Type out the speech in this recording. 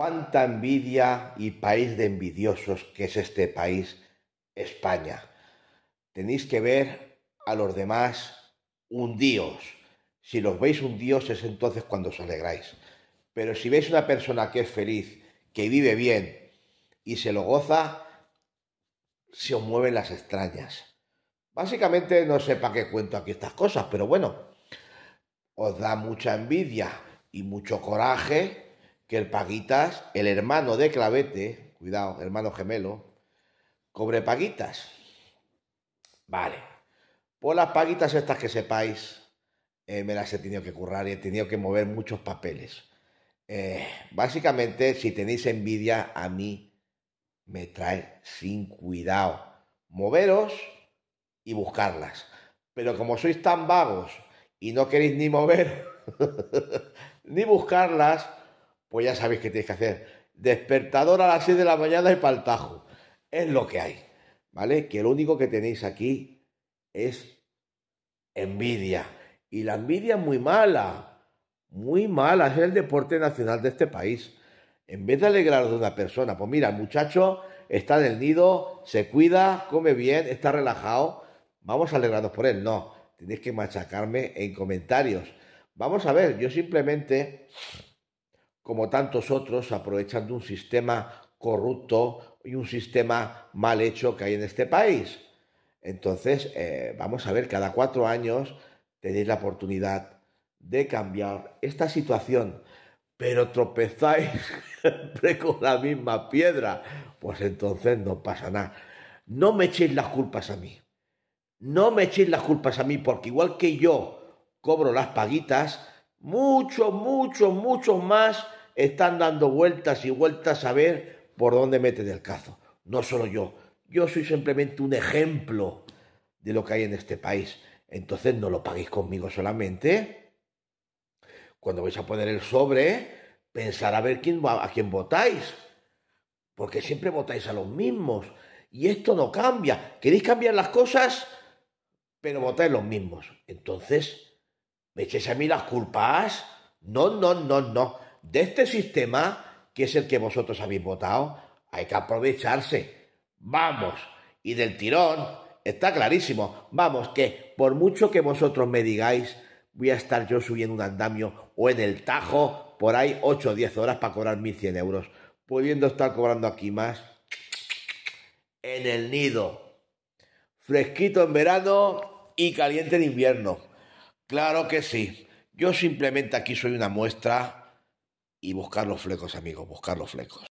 Cuánta envidia y país de envidiosos que es este país, España. Tenéis que ver a los demás hundidos. Si los veis dios es entonces cuando os alegráis. Pero si veis una persona que es feliz, que vive bien y se lo goza, se os mueven las extrañas. Básicamente no sé para qué cuento aquí estas cosas, pero bueno, os da mucha envidia y mucho coraje que el Paguitas, el hermano de Clavete, cuidado, hermano gemelo, cobre Paguitas. Vale. Por las Paguitas estas que sepáis, eh, me las he tenido que currar y he tenido que mover muchos papeles. Eh, básicamente, si tenéis envidia, a mí me trae sin cuidado. Moveros y buscarlas. Pero como sois tan vagos y no queréis ni mover ni buscarlas, pues ya sabéis qué tenéis que hacer. Despertador a las 6 de la mañana y paltajo. Es lo que hay. ¿Vale? Que lo único que tenéis aquí es envidia. Y la envidia es muy mala. Muy mala. Es el deporte nacional de este país. En vez de alegraros de una persona, pues mira, el muchacho está en el nido, se cuida, come bien, está relajado. Vamos a alegrarnos por él. No, tenéis que machacarme en comentarios. Vamos a ver, yo simplemente como tantos otros, aprovechando un sistema corrupto y un sistema mal hecho que hay en este país. Entonces, eh, vamos a ver, cada cuatro años tenéis la oportunidad de cambiar esta situación, pero tropezáis siempre con la misma piedra, pues entonces no pasa nada. No me echéis las culpas a mí. No me echéis las culpas a mí, porque igual que yo cobro las paguitas, Muchos, muchos, muchos más están dando vueltas y vueltas a ver por dónde meten el cazo. No solo yo. Yo soy simplemente un ejemplo de lo que hay en este país. Entonces no lo paguéis conmigo solamente. Cuando vais a poner el sobre, pensar a ver quién, a quién votáis. Porque siempre votáis a los mismos. Y esto no cambia. Queréis cambiar las cosas, pero votáis los mismos. Entonces me echéis a mí las culpas. No, no, no, no. De este sistema, que es el que vosotros habéis votado, hay que aprovecharse. Vamos. Y del tirón, está clarísimo. Vamos, que por mucho que vosotros me digáis, voy a estar yo subiendo un andamio o en el tajo por ahí 8 o 10 horas para cobrar 1.100 euros. Pudiendo estar cobrando aquí más en el nido. Fresquito en verano y caliente en invierno. Claro que sí. Yo simplemente aquí soy una muestra y buscar los flecos, amigos, buscar los flecos.